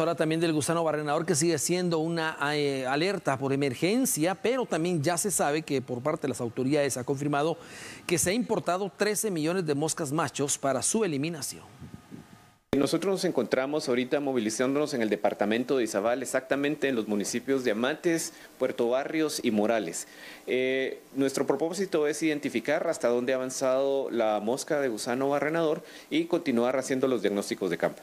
Ahora también del gusano barrenador que sigue siendo una eh, alerta por emergencia, pero también ya se sabe que por parte de las autoridades ha confirmado que se ha importado 13 millones de moscas machos para su eliminación. Nosotros nos encontramos ahorita movilizándonos en el departamento de Izabal, exactamente en los municipios de Amantes, Puerto Barrios y Morales. Eh, nuestro propósito es identificar hasta dónde ha avanzado la mosca de gusano barrenador y continuar haciendo los diagnósticos de campo.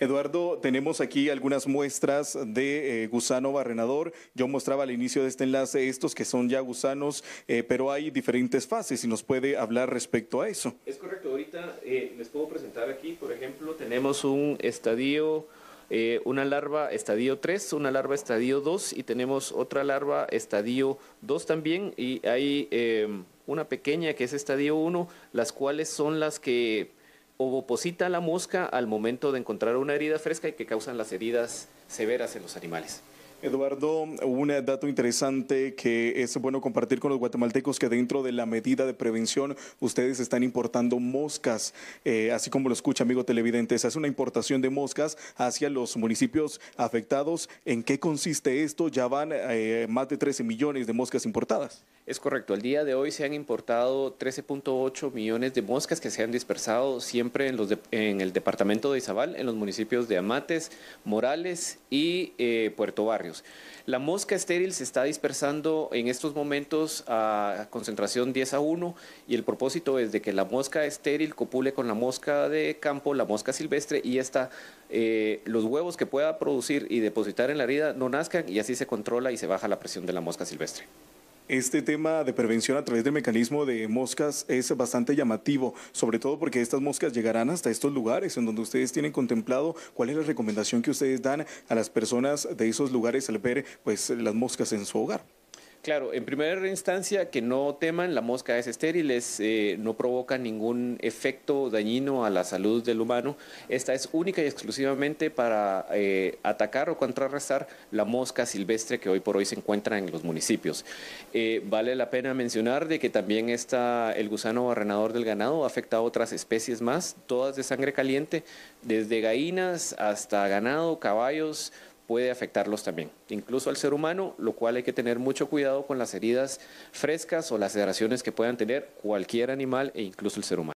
Eduardo, tenemos aquí algunas muestras de eh, gusano barrenador. Yo mostraba al inicio de este enlace estos que son ya gusanos, eh, pero hay diferentes fases y nos puede hablar respecto a eso. Es correcto, ahorita eh, les puedo presentar aquí, por ejemplo, tenemos un estadio... una larva estadio 3, una larva estadio 2 y tenemos otra larva estadio 2 también y hay una pequeña que es estadio 1, las cuales son las que ovoposita la mosca al momento de encontrar una herida fresca y que causan las heridas severas en los animales. Eduardo, un dato interesante que es bueno compartir con los guatemaltecos que dentro de la medida de prevención ustedes están importando moscas, eh, así como lo escucha amigo televidente, se hace una importación de moscas hacia los municipios afectados. ¿En qué consiste esto? Ya van eh, más de 13 millones de moscas importadas. Es correcto, al día de hoy se han importado 13.8 millones de moscas que se han dispersado siempre en, los en el departamento de Izabal, en los municipios de Amates, Morales y eh, Puerto Barrio. La mosca estéril se está dispersando en estos momentos a concentración 10 a 1 y el propósito es de que la mosca estéril copule con la mosca de campo, la mosca silvestre y esta, eh, los huevos que pueda producir y depositar en la herida no nazcan y así se controla y se baja la presión de la mosca silvestre. Este tema de prevención a través del mecanismo de moscas es bastante llamativo, sobre todo porque estas moscas llegarán hasta estos lugares en donde ustedes tienen contemplado cuál es la recomendación que ustedes dan a las personas de esos lugares al ver pues las moscas en su hogar. Claro, en primera instancia, que no teman, la mosca es estéril, eh, no provoca ningún efecto dañino a la salud del humano. Esta es única y exclusivamente para eh, atacar o contrarrestar la mosca silvestre que hoy por hoy se encuentra en los municipios. Eh, vale la pena mencionar de que también está el gusano barrenador del ganado, afecta a otras especies más, todas de sangre caliente, desde gallinas hasta ganado, caballos, puede afectarlos también, incluso al ser humano, lo cual hay que tener mucho cuidado con las heridas frescas o las laceraciones que puedan tener cualquier animal e incluso el ser humano.